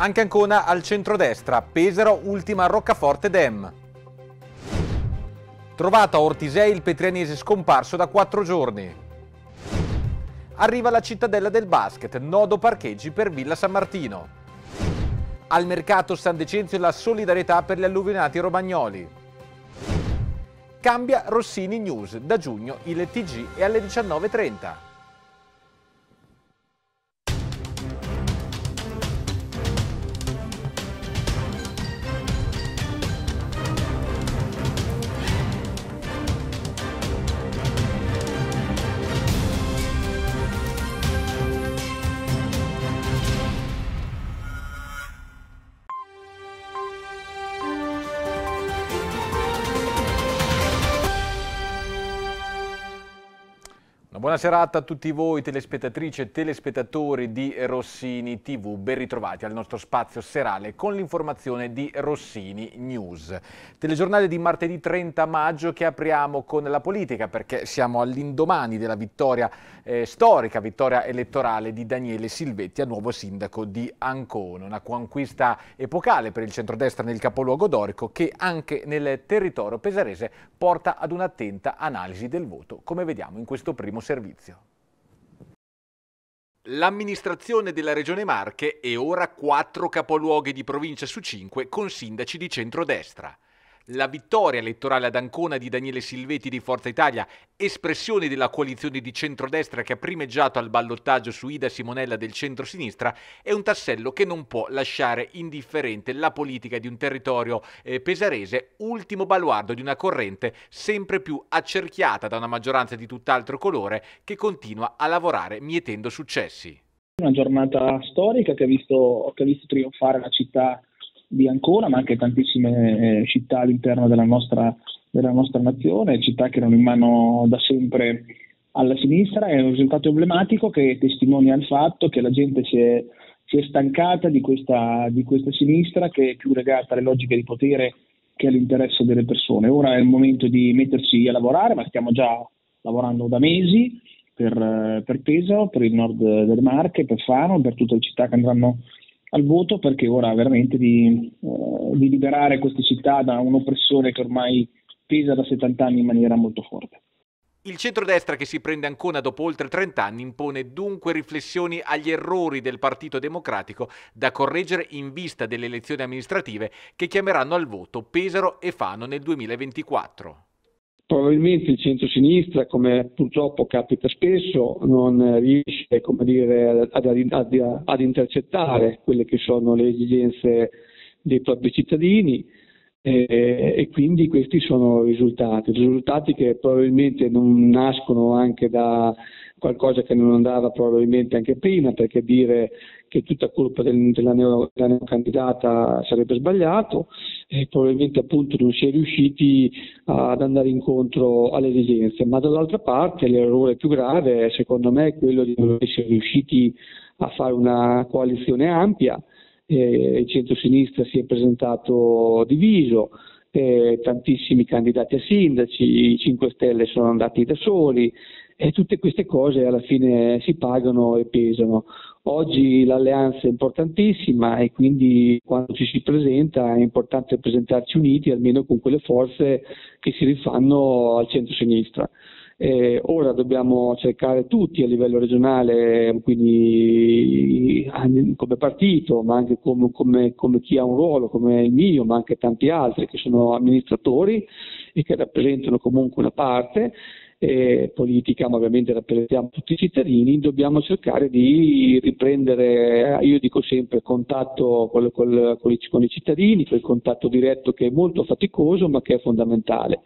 Anche Ancona al centrodestra, Pesaro ultima Roccaforte Dem. Trovata a Ortisei il petrianese scomparso da quattro giorni. Arriva la cittadella del basket, nodo parcheggi per Villa San Martino. Al mercato San Decenzio la solidarietà per gli alluvionati romagnoli. Cambia Rossini News, da giugno il TG è alle 19.30. Buona serata a tutti voi telespettatrici e telespettatori di Rossini TV, ben ritrovati al nostro spazio serale con l'informazione di Rossini News. Telegiornale di martedì 30 maggio che apriamo con la politica perché siamo all'indomani della vittoria eh, storica, vittoria elettorale di Daniele Silvetti a nuovo sindaco di Ancona, una conquista epocale per il centrodestra nel capoluogo dorico che anche nel territorio pesarese porta ad un'attenta analisi del voto, come vediamo in questo primo servizio servizio. L'amministrazione della Regione Marche è ora quattro capoluoghi di provincia su cinque con sindaci di centrodestra la vittoria elettorale ad Ancona di Daniele Silvetti di Forza Italia, espressione della coalizione di centrodestra che ha primeggiato al ballottaggio su Ida Simonella del centro-sinistra, è un tassello che non può lasciare indifferente la politica di un territorio eh, pesarese, ultimo baluardo di una corrente sempre più accerchiata da una maggioranza di tutt'altro colore che continua a lavorare mietendo successi. Una giornata storica che ha visto, che ha visto trionfare la città di Ancona, ma anche tantissime eh, città all'interno della nostra, della nostra, nazione, città che erano in mano da sempre alla sinistra. È un risultato emblematico che testimonia il fatto che la gente si è, si è stancata di questa, di questa sinistra che è più legata alle logiche di potere che all'interesse delle persone. Ora è il momento di metterci a lavorare, ma stiamo già lavorando da mesi per, eh, per Pesaro, per il nord delle Marche, per Fano, per tutte le città che andranno al voto perché ora veramente di, eh, di liberare queste città da un'oppressione che ormai pesa da 70 anni in maniera molto forte. Il centrodestra che si prende ancora dopo oltre 30 anni impone dunque riflessioni agli errori del Partito Democratico da correggere in vista delle elezioni amministrative che chiameranno al voto Pesaro e Fano nel 2024. Probabilmente il centro-sinistra, come purtroppo capita spesso, non riesce dire, ad, ad, ad intercettare quelle che sono le esigenze dei propri cittadini e, e, quindi questi sono i risultati, risultati che probabilmente non nascono anche da qualcosa che non andava probabilmente anche prima, perché dire che tutta colpa del, della, neo, della neocandidata sarebbe sbagliato e probabilmente appunto non si è riusciti ad andare incontro alle esigenze, ma dall'altra parte l'errore più grave secondo me è quello di non essere riusciti a fare una coalizione ampia eh, il centro-sinistra si è presentato diviso, eh, tantissimi candidati a sindaci, i 5 Stelle sono andati da soli e tutte queste cose alla fine si pagano e pesano. Oggi l'alleanza è importantissima e quindi quando ci si presenta è importante presentarci uniti almeno con quelle forze che si rifanno al centro-sinistra. Eh, ora dobbiamo cercare tutti a livello regionale, quindi come partito, ma anche come, come, come chi ha un ruolo come il mio, ma anche tanti altri che sono amministratori e che rappresentano comunque una parte, eh, politica, ma ovviamente rappresentiamo tutti i cittadini, dobbiamo cercare di riprendere, io dico sempre, contatto col, col, con, i, con i cittadini, quel contatto diretto che è molto faticoso ma che è fondamentale.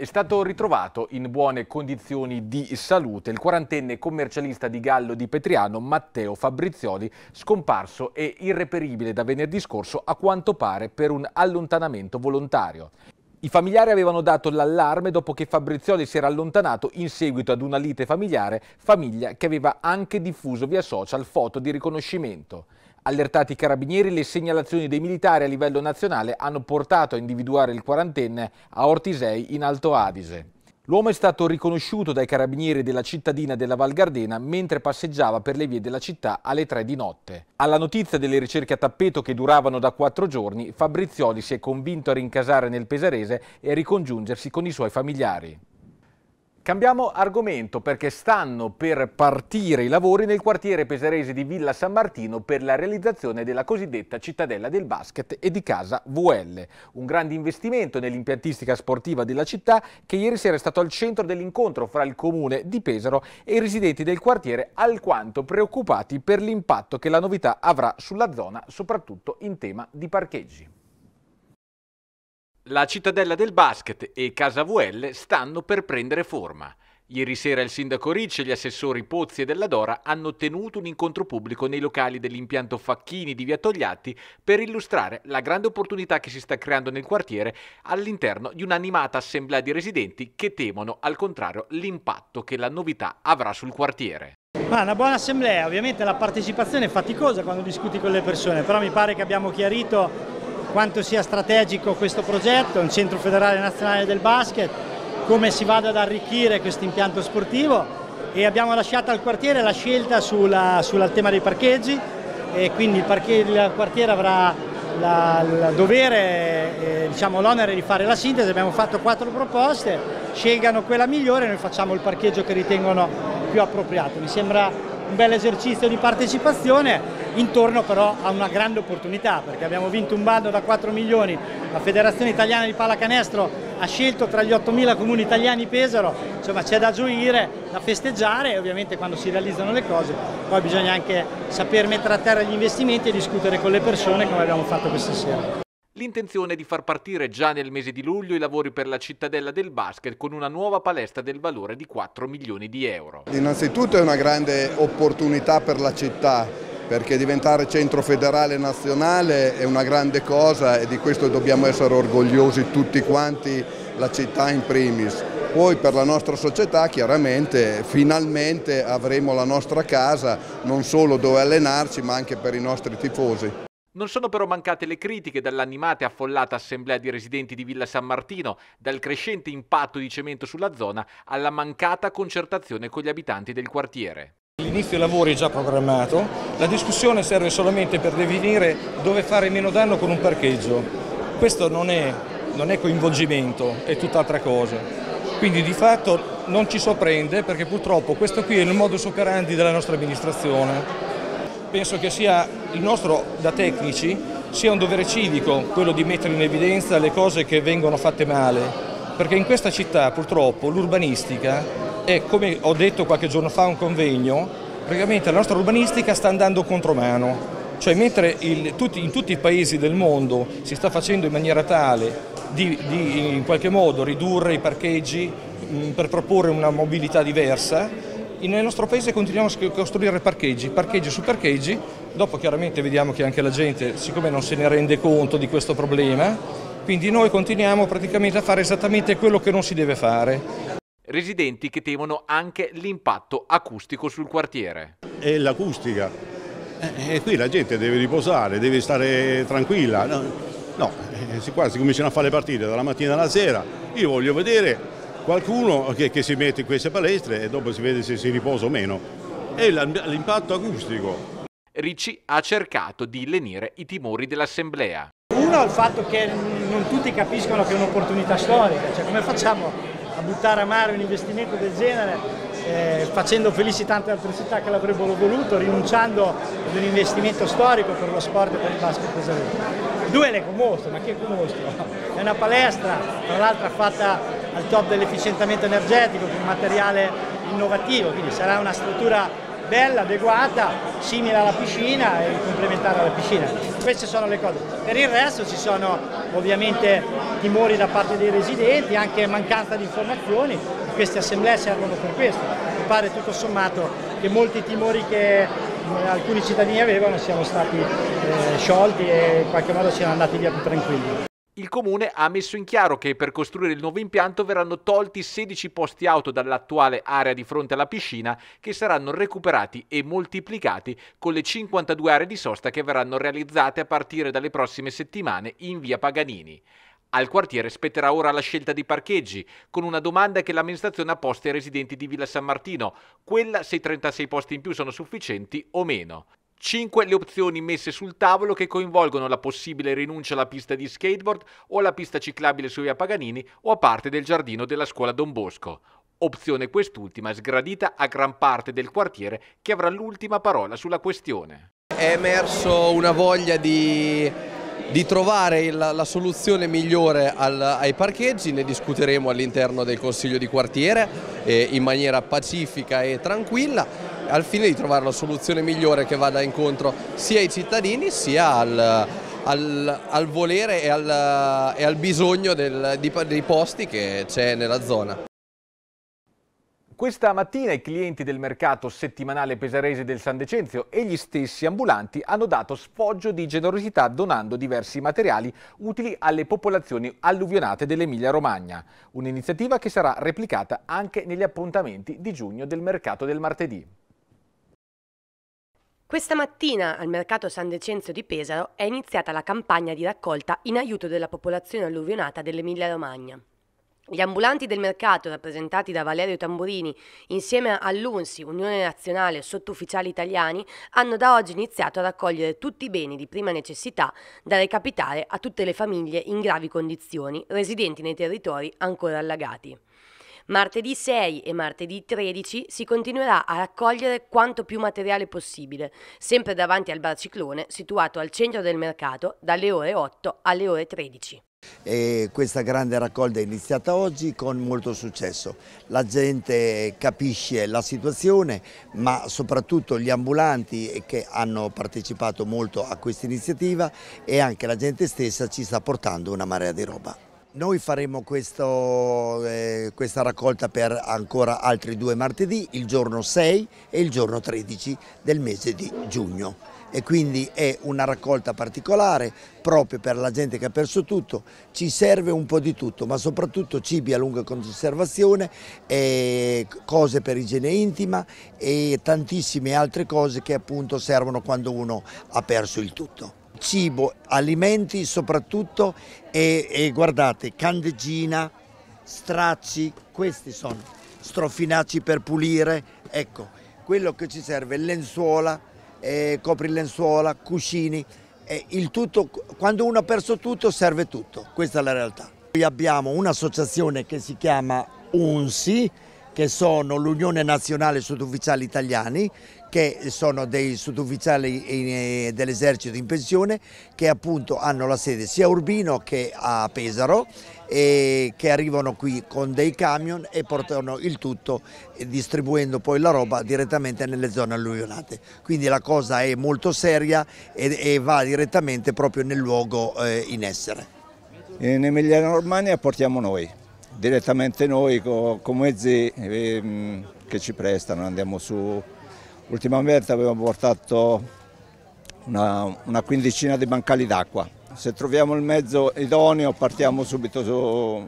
È stato ritrovato in buone condizioni di salute il quarantenne commercialista di Gallo di Petriano Matteo Fabrizioli, scomparso e irreperibile da venerdì scorso a quanto pare per un allontanamento volontario. I familiari avevano dato l'allarme dopo che Fabrizioli si era allontanato in seguito ad una lite familiare, famiglia che aveva anche diffuso via social foto di riconoscimento. Allertati i carabinieri, le segnalazioni dei militari a livello nazionale hanno portato a individuare il quarantenne a Ortisei in Alto Adise. L'uomo è stato riconosciuto dai carabinieri della cittadina della Val Gardena mentre passeggiava per le vie della città alle 3 di notte. Alla notizia delle ricerche a tappeto che duravano da quattro giorni, Fabrizioli si è convinto a rincasare nel Pesarese e a ricongiungersi con i suoi familiari. Cambiamo argomento perché stanno per partire i lavori nel quartiere pesarese di Villa San Martino per la realizzazione della cosiddetta cittadella del basket e di casa VL. Un grande investimento nell'impiantistica sportiva della città che ieri sera è stato al centro dell'incontro fra il comune di Pesaro e i residenti del quartiere alquanto preoccupati per l'impatto che la novità avrà sulla zona, soprattutto in tema di parcheggi. La cittadella del basket e Casa VL stanno per prendere forma. Ieri sera il sindaco Ricci e gli assessori Pozzi e Della Dora hanno tenuto un incontro pubblico nei locali dell'impianto Facchini di Via Togliatti per illustrare la grande opportunità che si sta creando nel quartiere all'interno di un'animata assemblea di residenti che temono al contrario l'impatto che la novità avrà sul quartiere. Ma una buona assemblea, ovviamente la partecipazione è faticosa quando discuti con le persone, però mi pare che abbiamo chiarito quanto sia strategico questo progetto, un centro federale nazionale del basket, come si vada ad arricchire questo impianto sportivo e abbiamo lasciato al quartiere la scelta sulla, sul tema dei parcheggi e quindi il, parche, il quartiere avrà il dovere, eh, diciamo l'onere di fare la sintesi, abbiamo fatto quattro proposte, scelgano quella migliore e noi facciamo il parcheggio che ritengono più appropriato. Mi sembra un bel esercizio di partecipazione intorno però a una grande opportunità perché abbiamo vinto un bando da 4 milioni, la Federazione Italiana di Pallacanestro ha scelto tra gli 8.000 comuni italiani Pesaro, insomma c'è da gioire, da festeggiare e ovviamente quando si realizzano le cose poi bisogna anche saper mettere a terra gli investimenti e discutere con le persone come abbiamo fatto questa sera. L'intenzione è di far partire già nel mese di luglio i lavori per la cittadella del basket con una nuova palestra del valore di 4 milioni di euro. Innanzitutto è una grande opportunità per la città perché diventare centro federale nazionale è una grande cosa e di questo dobbiamo essere orgogliosi tutti quanti, la città in primis. Poi per la nostra società chiaramente finalmente avremo la nostra casa non solo dove allenarci ma anche per i nostri tifosi. Non sono però mancate le critiche dall'animata e affollata assemblea di residenti di Villa San Martino, dal crescente impatto di cemento sulla zona alla mancata concertazione con gli abitanti del quartiere. L'inizio dei lavori è già programmato, la discussione serve solamente per definire dove fare meno danno con un parcheggio. Questo non è, non è coinvolgimento, è tutt'altra cosa. Quindi di fatto non ci sorprende perché purtroppo questo qui è il modus operandi della nostra amministrazione. Penso che sia il nostro da tecnici sia un dovere civico quello di mettere in evidenza le cose che vengono fatte male, perché in questa città purtroppo l'urbanistica e come ho detto qualche giorno fa a un convegno, praticamente la nostra urbanistica sta andando contromano. Cioè mentre il, tutti, in tutti i paesi del mondo si sta facendo in maniera tale di, di in qualche modo ridurre i parcheggi mh, mm, per proporre una mobilità diversa, nel nostro paese continuiamo a costruire parcheggi, parcheggi su parcheggi, dopo chiaramente vediamo che anche la gente siccome non se ne rende conto di questo problema, quindi noi continuiamo praticamente a fare esattamente quello che non si deve fare residenti che temono anche l'impatto acustico sul quartiere. È l'acustica, e eh, eh, qui la gente deve riposare, deve stare tranquilla, no, no qua eh, si cominciano a fare le partite dalla mattina alla sera, io voglio vedere qualcuno che, che si mette in queste palestre e dopo si vede se si riposa o meno. È l'impatto acustico. Ricci ha cercato di lenire i timori dell'assemblea. Uno il fatto che non tutti capiscono che è un'opportunità storica, cioè come facciamo a buttare a mare un investimento del genere eh, facendo felici tante altre città che l'avrebbero voluto, rinunciando ad un investimento storico per lo sport e per il basket pesarese. Due le conosco, ma che conosco? È una palestra, tra l'altro fatta al top dell'efficientamento energetico, con materiale innovativo, quindi sarà una struttura bella, adeguata, simile alla piscina e complementare alla piscina. Queste sono le cose. Per il resto ci sono ovviamente timori da parte dei residenti, anche mancanza di informazioni, queste assemblee servono per questo. Mi pare tutto sommato che molti timori che eh, alcuni cittadini avevano siano stati eh, sciolti e in qualche modo siano andati via più tranquilli il comune ha messo in chiaro che per costruire il nuovo impianto verranno tolti 16 posti auto dall'attuale area di fronte alla piscina che saranno recuperati e moltiplicati con le 52 aree di sosta che verranno realizzate a partire dalle prossime settimane in via Paganini. Al quartiere spetterà ora la scelta di parcheggi, con una domanda che l'amministrazione ha posto ai residenti di Villa San Martino, quella se i 36 posti in più sono sufficienti o meno. 5 le opzioni messe sul tavolo che coinvolgono la possibile rinuncia alla pista di skateboard o alla pista ciclabile su via Paganini o a parte del giardino della scuola Don Bosco. Opzione quest'ultima sgradita a gran parte del quartiere che avrà l'ultima parola sulla questione. È emerso una voglia di, di trovare la, la, soluzione migliore al, ai parcheggi, ne discuteremo all'interno del Consiglio di quartiere eh, in maniera pacifica e tranquilla al fine di trovare la soluzione migliore che vada incontro sia ai cittadini sia al, al, al volere e al, e al bisogno del, di, dei posti che c'è nella zona. Questa mattina i clienti del mercato settimanale pesarese del San Decenzio e gli stessi ambulanti hanno dato sfoggio di generosità donando diversi materiali utili alle popolazioni alluvionate dell'Emilia Romagna, un'iniziativa che sarà replicata anche negli appuntamenti di giugno del mercato del martedì. Questa mattina al mercato San Decenzio di Pesaro è iniziata la campagna di raccolta in aiuto della popolazione alluvionata dell'Emilia Romagna. Gli ambulanti del mercato, rappresentati da Valerio Tamburini, insieme all'UNSI, Unione Nazionale Sottufficiali Italiani, hanno da oggi iniziato a raccogliere tutti i beni di prima necessità da recapitare a tutte le famiglie in gravi condizioni, residenti nei territori ancora allagati. Martedì 6 e martedì 13 si continuerà a raccogliere quanto più materiale possibile, sempre davanti al bar Ciclone situato al centro del mercato dalle ore 8 alle ore 13. E questa grande raccolta è iniziata oggi con molto successo. La gente capisce la situazione, ma soprattutto gli ambulanti eh, che hanno partecipato molto a questa iniziativa e anche la gente stessa ci sta portando una marea di roba. Noi faremo questo, eh, questa raccolta per ancora altri due martedì, il giorno 6 e il giorno 13 del mese di giugno. E quindi è una raccolta particolare proprio per la gente che ha perso tutto, ci serve un po' di tutto, ma soprattutto cibi a lunga conservazione, eh, cose per igiene intima e tantissime altre cose che appunto servono quando uno ha perso il tutto cibo, alimenti soprattutto e, e guardate, candeggina, stracci, questi sono strofinacci per pulire, ecco, quello che ci serve, lenzuola, eh, copri lenzuola, cuscini, eh, il tutto, quando uno ha perso tutto serve tutto, questa è la realtà. Qui abbiamo un'associazione che si chiama UNSI, che sono l'Unione Nazionale Sottufficiali Italiani, che sono dei sottufficiali eh, dell'esercito in pensione che appunto hanno la sede sia a Urbino che a Pesaro e che arrivano qui con dei camion e portano il tutto eh, distribuendo poi la roba direttamente nelle zone alluvionate. Quindi la cosa è molto seria e, va direttamente proprio nel luogo eh, in essere. In Emilia Romagna portiamo noi direttamente noi co, con mezzi eh, che ci prestano, andiamo su. Ultimamente abbiamo portato una, una quindicina di bancali d'acqua. Se troviamo il mezzo idoneo partiamo subito su,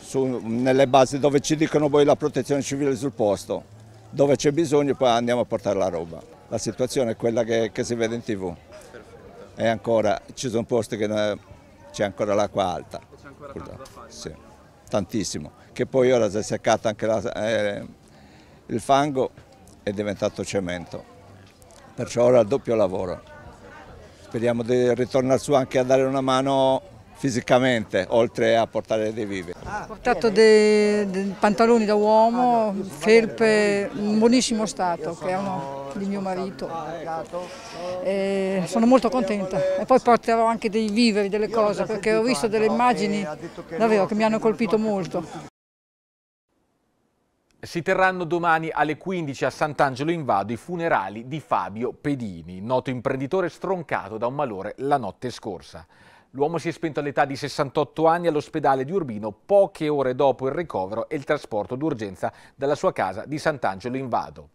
su, nelle basi dove ci dicono poi la protezione civile sul posto. Dove c'è bisogno poi andiamo a portare la roba. La situazione è quella che, che si vede in tv. E ancora ci sono posti che eh, c'è ancora l'acqua alta. C'è ancora tanto da fare. Sì tantissimo, che poi ora si è seccato anche la, eh, il fango è diventato cemento, perciò ora doppio lavoro. Speriamo di ritornare su anche a dare una mano fisicamente, oltre a portare dei vivi. Ho ah, portato dei, dei pantaloni da uomo, felpe, in buonissimo stato, che è uno di mio marito. E sono molto contenta. E poi porterò anche dei viveri, delle cose, perché ho visto delle immagini davvero che mi hanno colpito molto. Si terranno domani alle 15 a Sant'Angelo in Vado i funerali di Fabio Pedini, noto imprenditore stroncato da un malore la notte scorsa. L'uomo si è spento all'età di 68 anni all'ospedale di Urbino poche ore dopo il ricovero e il trasporto d'urgenza dalla sua casa di Sant'Angelo in Vado.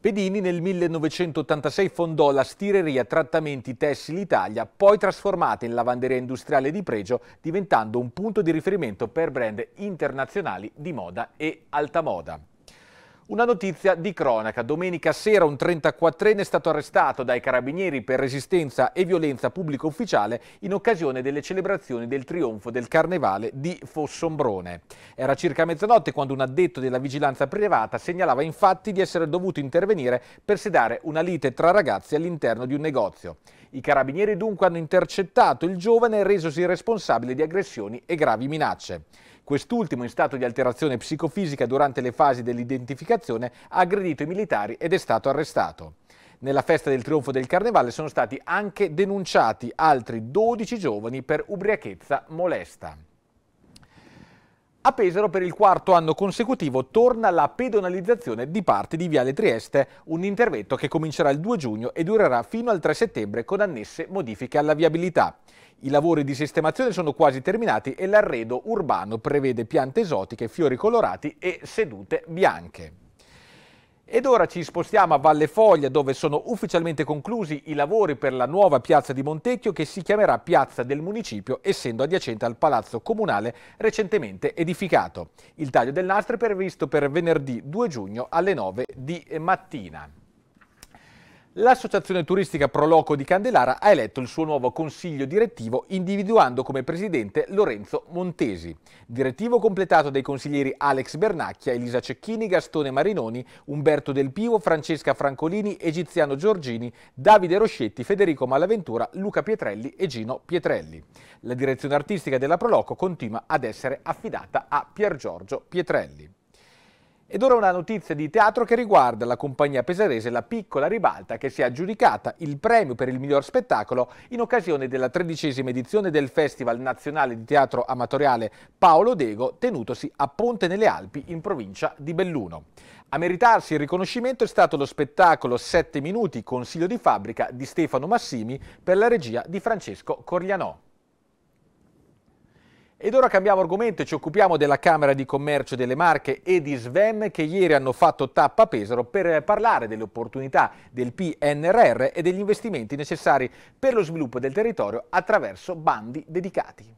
Pedini nel 1986 fondò la stireria Trattamenti Tessili Italia, poi trasformata in lavanderia industriale di pregio, diventando un punto di riferimento per brand internazionali di moda e alta moda. Una notizia di cronaca. Domenica sera un 34enne è stato arrestato dai carabinieri per resistenza e violenza pubblico ufficiale in occasione delle celebrazioni del trionfo del carnevale di Fossombrone. Era circa mezzanotte quando un addetto della vigilanza privata segnalava infatti di essere dovuto intervenire per sedare una lite tra ragazzi all'interno di un negozio. I carabinieri dunque hanno intercettato il giovane e resosi responsabile di aggressioni e gravi minacce. Quest'ultimo, in stato di alterazione psicofisica durante le fasi dell'identificazione, ha aggredito i militari ed è stato arrestato. Nella festa del trionfo del carnevale sono stati anche denunciati altri 12 giovani per ubriachezza molesta. A Pesaro per il quarto anno consecutivo torna la pedonalizzazione di parte di Viale Trieste, un intervento che comincerà il 2 giugno e durerà fino al 3 settembre con annesse modifiche alla viabilità. I lavori di sistemazione sono quasi terminati e l'arredo urbano prevede piante esotiche, fiori colorati e sedute bianche. Ed ora ci spostiamo a Valle Foglia dove sono ufficialmente conclusi i lavori per la nuova piazza di Montecchio che si chiamerà Piazza del Municipio essendo adiacente al palazzo comunale recentemente edificato. Il taglio del nastro è previsto per venerdì 2 giugno alle 9 di mattina. L'associazione turistica Proloco di Candelara ha eletto il suo nuovo consiglio direttivo individuando come presidente Lorenzo Montesi. Direttivo completato dai consiglieri Alex Bernacchia, Elisa Cecchini, Gastone Marinoni, Umberto Del Pivo, Francesca Francolini, Egiziano Giorgini, Davide Roscetti, Federico Malaventura, Luca Pietrelli e Gino Pietrelli. La direzione artistica della Proloco continua ad essere affidata a Pier Giorgio Pietrelli. Ed ora una notizia di teatro che riguarda la compagnia pesarese La Piccola Ribalta che si è aggiudicata il premio per il miglior spettacolo in occasione della tredicesima edizione del Festival Nazionale di Teatro Amatoriale Paolo Dego tenutosi a Ponte nelle Alpi in provincia di Belluno. A meritarsi il riconoscimento è stato lo spettacolo 7 minuti Consiglio di fabbrica di Stefano Massimi per la regia di Francesco Corianò. Ed ora cambiamo argomento e ci occupiamo della Camera di Commercio delle Marche e di Svem che ieri hanno fatto tappa a Pesaro per parlare delle opportunità del PNRR e degli investimenti necessari per lo sviluppo del territorio attraverso bandi dedicati.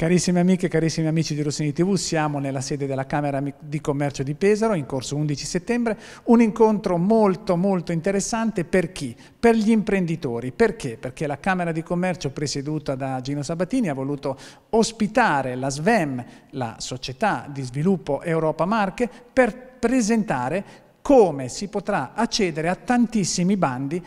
Carissime amiche e carissimi amici di Rossini TV, siamo nella sede della Camera di Commercio di Pesaro in corso 11 settembre, un incontro molto molto interessante per chi? Per gli imprenditori. Perché? Perché la Camera di Commercio presieduta da Gino Sabatini ha voluto ospitare la SVEM, la Società di Sviluppo Europa Marche, per presentare come si potrà accedere a tantissimi bandi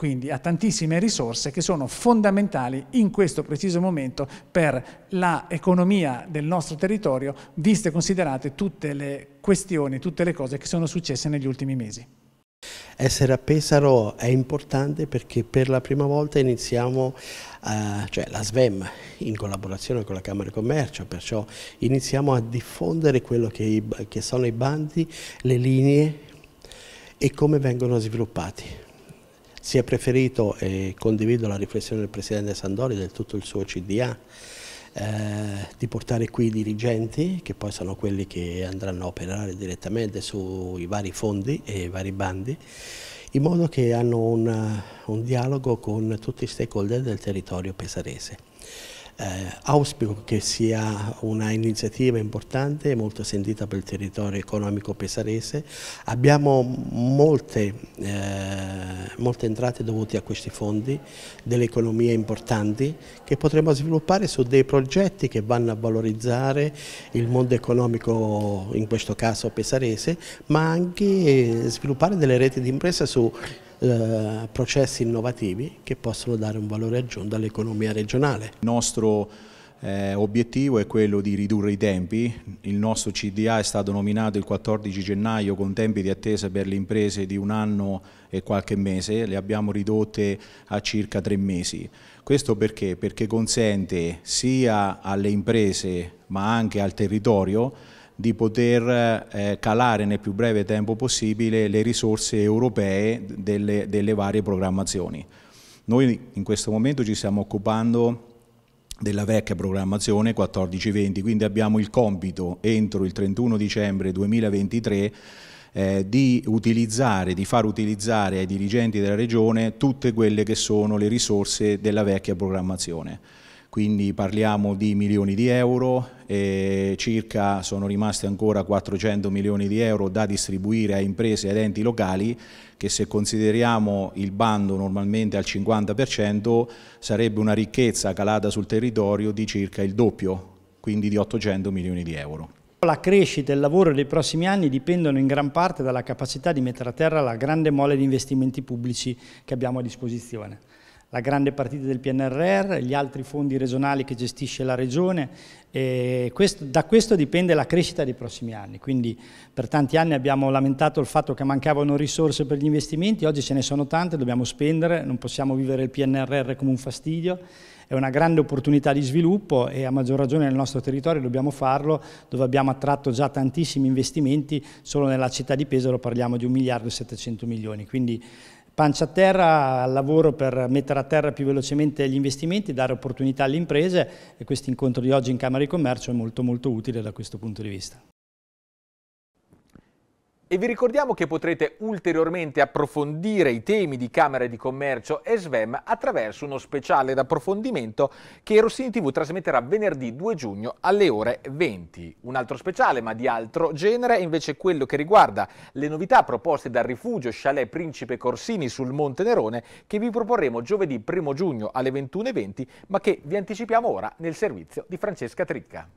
quindi a tantissime risorse che sono fondamentali in questo preciso momento per l'economia del nostro territorio, viste e considerate tutte le questioni, tutte le cose che sono successe negli ultimi mesi. Essere a Pesaro è importante perché per la prima volta iniziamo, a, eh, cioè la SVEM in collaborazione con la Camera di Commercio, perciò iniziamo a diffondere quello che, che sono i bandi, le linee e come vengono sviluppati si è preferito, e condivido la riflessione del Presidente Sandori e del tutto il suo CDA, eh, di portare qui i dirigenti che poi sono quelli che andranno a operare direttamente sui vari fondi e i vari bandi in modo che hanno un, un dialogo con tutti i stakeholder del territorio pesarese. Eh, auspico che sia una iniziativa importante e molto sentita per il territorio economico pesarese. Abbiamo molte, eh, molte entrate dovute a questi fondi, delle economie importanti che potremo sviluppare su dei progetti che vanno a valorizzare il mondo economico, in questo caso pesarese, ma anche sviluppare delle reti di impresa su eh, processi innovativi che possono dare un valore aggiunto all'economia regionale. Il nostro eh, obiettivo è quello di ridurre i tempi, il nostro CDA è stato nominato il 14 gennaio con tempi di attesa per le imprese di un anno e qualche mese, le abbiamo ridotte a circa tre mesi. Questo perché? Perché consente sia alle imprese ma anche al territorio di poter eh, calare nel più breve tempo possibile le risorse europee delle, delle varie programmazioni. Noi in questo momento ci stiamo occupando della vecchia programmazione 14-20, quindi abbiamo il compito entro il 31 dicembre 2023 eh, di utilizzare, di far utilizzare ai dirigenti della Regione tutte quelle che sono le risorse della vecchia programmazione quindi parliamo di milioni di euro, circa sono rimasti ancora 400 milioni di euro da distribuire a imprese ed enti locali che se consideriamo il bando normalmente al 50% sarebbe una ricchezza calata sul territorio di circa il doppio, quindi di 800 milioni di euro. La crescita e il lavoro dei prossimi anni dipendono in gran parte dalla capacità di mettere a terra la grande mole di investimenti pubblici che abbiamo a disposizione la grande partita del PNRR, gli altri fondi regionali che gestisce la Regione. Questo, da questo dipende la crescita dei prossimi anni. Quindi per tanti anni abbiamo lamentato il fatto che mancavano risorse per gli investimenti, oggi ce ne sono tante, dobbiamo spendere, non possiamo vivere il PNRR come un fastidio. È una grande opportunità di sviluppo e a maggior ragione nel nostro territorio dobbiamo farlo, dove abbiamo attratto già tantissimi investimenti, solo nella città di Pesaro parliamo di 1 miliardo e 700 milioni. Quindi pancia a terra al lavoro per mettere a terra più velocemente gli investimenti, dare opportunità alle imprese e questo incontro di oggi in Camera di Commercio è molto molto utile da questo punto di vista. E vi ricordiamo che potrete ulteriormente approfondire i temi di Camera di Commercio e SVEM attraverso uno speciale d'approfondimento che Rossini TV trasmetterà venerdì 2 giugno alle ore 20. Un altro speciale, ma di altro genere, è invece quello che riguarda le novità proposte dal rifugio Chalet Principe Corsini sul Monte Nerone che vi proporremo giovedì 1 giugno alle 21.20, ma che vi anticipiamo ora nel servizio di Francesca Tricca.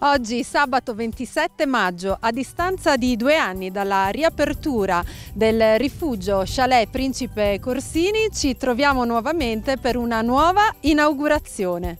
Oggi sabato 27 maggio, a distanza di due anni dalla riapertura del rifugio Chalet Principe Corsini, ci troviamo nuovamente per una nuova inaugurazione.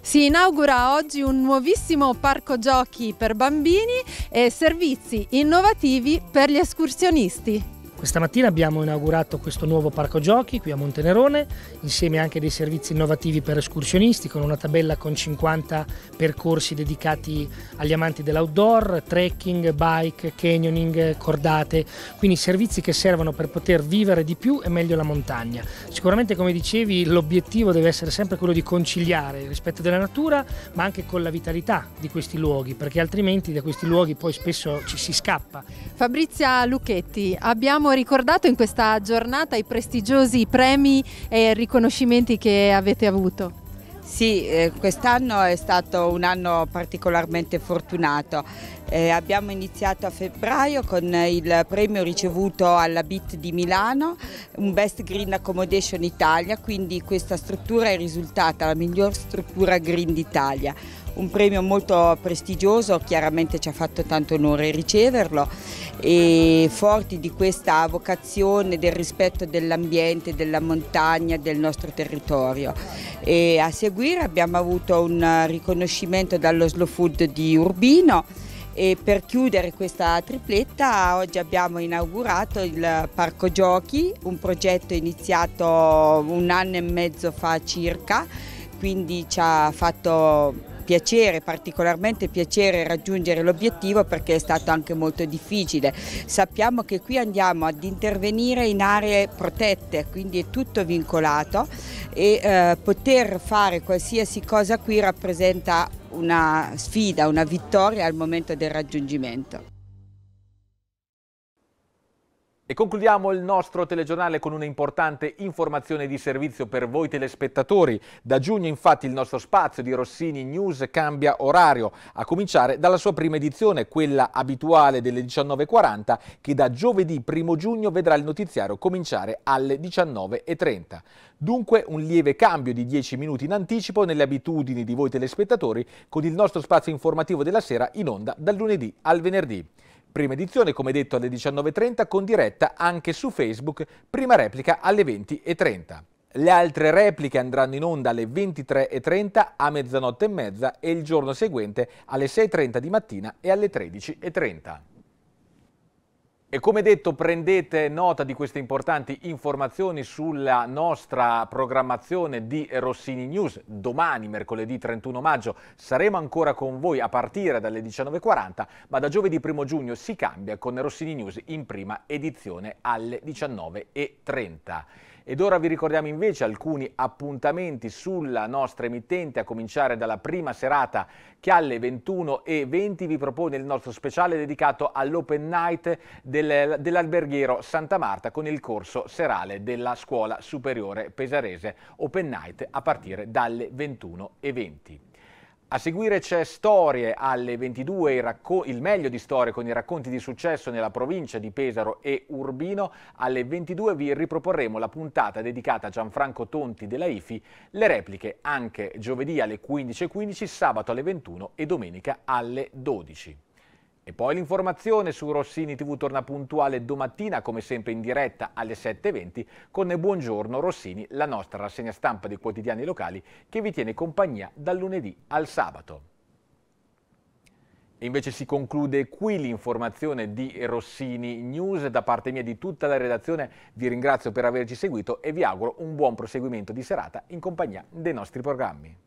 Si inaugura oggi un nuovissimo parco giochi per bambini e servizi innovativi per gli escursionisti. Questa mattina abbiamo inaugurato questo nuovo parco giochi qui a Montenerone, insieme anche dei servizi innovativi per escursionisti, con una tabella con 50 percorsi dedicati agli amanti dell'outdoor, trekking, bike, canyoning, cordate, quindi servizi che servono per poter vivere di più e meglio la montagna. Sicuramente, come dicevi, l'obiettivo deve essere sempre quello di conciliare il rispetto della natura, ma anche con la vitalità di questi luoghi, perché altrimenti da questi luoghi poi spesso ci si scappa. Fabrizia Lucchetti, abbiamo ricordato in questa giornata i prestigiosi premi e riconoscimenti che avete avuto? Sì, eh, quest'anno è stato un anno particolarmente fortunato. Eh, abbiamo iniziato a febbraio con il premio ricevuto alla BIT di Milano, un Best Green Accommodation Italia, quindi questa struttura è risultata la miglior struttura green d'Italia un premio molto prestigioso, chiaramente ci ha fatto tanto onore riceverlo e forti di questa vocazione del rispetto dell'ambiente, della montagna, del nostro territorio. E a seguire abbiamo avuto un riconoscimento dallo Slow Food di Urbino e per chiudere questa tripletta oggi abbiamo inaugurato il Parco Giochi, un progetto iniziato un anno e mezzo fa circa, quindi ci ha fatto piacere, particolarmente piacere raggiungere l'obiettivo perché è stato anche molto difficile. Sappiamo che qui andiamo ad intervenire in aree protette, quindi è tutto vincolato e eh, poter fare qualsiasi cosa qui rappresenta una sfida, una vittoria al momento del raggiungimento. E concludiamo il nostro telegiornale con un'importante informazione di servizio per voi telespettatori. Da giugno infatti il nostro spazio di Rossini News cambia orario, a cominciare dalla sua prima edizione, quella abituale delle 19.40, che da giovedì 1 giugno vedrà il notiziario cominciare alle 19.30. Dunque un lieve cambio di 10 minuti in anticipo nelle abitudini di voi telespettatori con il nostro spazio informativo della sera in onda dal lunedì al venerdì. Prima edizione, come detto, alle 19.30 con diretta anche su Facebook, prima replica alle 20.30. Le altre repliche andranno in onda alle 23.30 a mezzanotte e mezza e il giorno seguente alle 6.30 di mattina e alle 13.30. E come detto prendete nota di queste importanti informazioni sulla nostra programmazione di Rossini News. Domani, mercoledì 31 maggio, saremo ancora con voi a partire dalle 19.40, ma da giovedì 1 giugno si cambia con Rossini News in prima edizione alle 19.30. Ed ora vi ricordiamo invece alcuni appuntamenti sulla nostra emittente, a cominciare dalla prima serata che alle 21.20 vi propone il nostro speciale dedicato all'Open Night del, dell'alberghiero Santa Marta con il corso serale della Scuola Superiore Pesarese. Open Night a partire dalle 21.20. A seguire c'è Storie alle 22, il, racco- il, meglio di storie con i racconti di successo nella provincia di Pesaro e Urbino. Alle 22 vi riproporremo la puntata dedicata a Gianfranco Tonti della IFI, le repliche anche giovedì alle 15.15, sabato alle 21 e domenica alle 12. E poi l'informazione su Rossini TV torna puntuale domattina, come sempre in diretta alle 7.20, con Buongiorno Rossini, la nostra rassegna stampa dei quotidiani locali che vi tiene compagnia dal lunedì al sabato. E invece si conclude qui l'informazione di Rossini News. Da parte mia di tutta la redazione vi ringrazio per averci seguito e vi auguro un buon proseguimento di serata in compagnia dei nostri programmi.